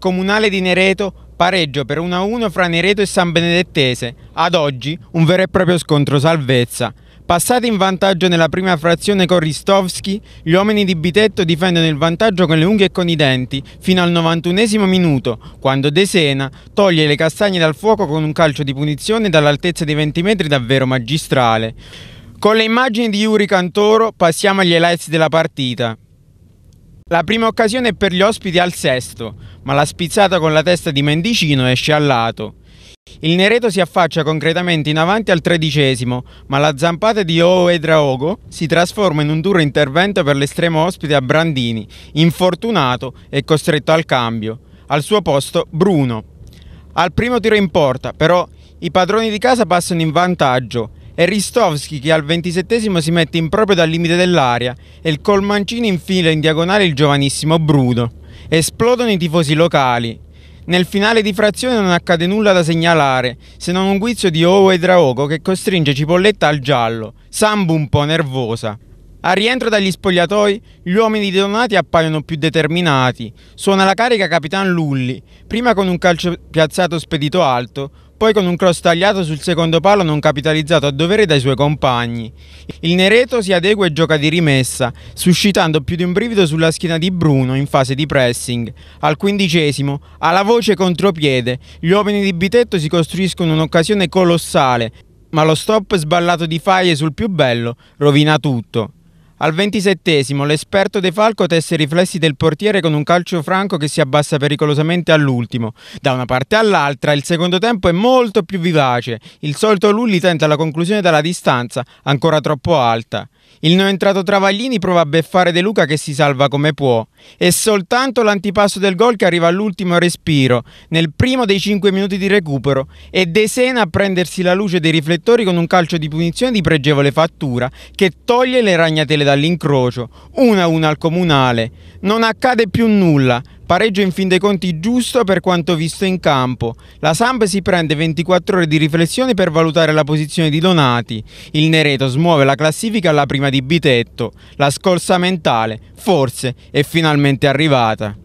comunale di Nereto, pareggio per 1-1 fra Nereto e San Benedettese. Ad oggi un vero e proprio scontro salvezza. Passati in vantaggio nella prima frazione con Ristovski, gli uomini di Bitetto difendono il vantaggio con le unghie e con i denti fino al 91 minuto, quando De Sena toglie le castagne dal fuoco con un calcio di punizione dall'altezza di 20 metri davvero magistrale. Con le immagini di Yuri Cantoro passiamo agli highlights della partita. La prima occasione è per gli ospiti al sesto, ma la spizzata con la testa di Mendicino esce al lato. Il Nereto si affaccia concretamente in avanti al tredicesimo, ma la zampata di Oe Draogo si trasforma in un duro intervento per l'estremo ospite a Brandini, infortunato e costretto al cambio. Al suo posto Bruno. Al primo tiro in porta, però i padroni di casa passano in vantaggio è Ristovski che al 27 si mette in proprio dal limite dell'aria e il Colmancini infila in diagonale il giovanissimo Bruno. Esplodono i tifosi locali. Nel finale di frazione non accade nulla da segnalare, se non un guizzo di Owe e Draogo che costringe Cipolletta al giallo, Sambu un po' nervosa. Al rientro dagli spogliatoi, gli uomini di Donati appaiono più determinati. Suona la carica Capitan Lulli, prima con un calcio piazzato spedito alto, poi con un cross tagliato sul secondo palo non capitalizzato a dovere dai suoi compagni. Il Nereto si adegua e gioca di rimessa, suscitando più di un brivido sulla schiena di Bruno in fase di pressing. Al quindicesimo, alla voce contropiede, gli uomini di Bitetto si costruiscono un'occasione colossale, ma lo stop sballato di Faie sul più bello rovina tutto. Al ventisettesimo l'esperto De Falco tesse i riflessi del portiere con un calcio franco che si abbassa pericolosamente all'ultimo. Da una parte all'altra il secondo tempo è molto più vivace. Il solito Lulli tenta la conclusione dalla distanza, ancora troppo alta. Il non entrato Travaglini prova a beffare De Luca che si salva come può. È soltanto l'antipasso del gol che arriva all'ultimo respiro, nel primo dei 5 minuti di recupero, e De Sena a prendersi la luce dei riflettori con un calcio di punizione di pregevole fattura che toglie le ragnatele dall'incrocio, una a una al comunale. Non accade più nulla, pareggio in fin dei conti giusto per quanto visto in campo. La Samp si prende 24 ore di riflessione per valutare la posizione di Donati. Il Nereto smuove la classifica alla prima prima di Bitetto, la scorsa mentale forse è finalmente arrivata.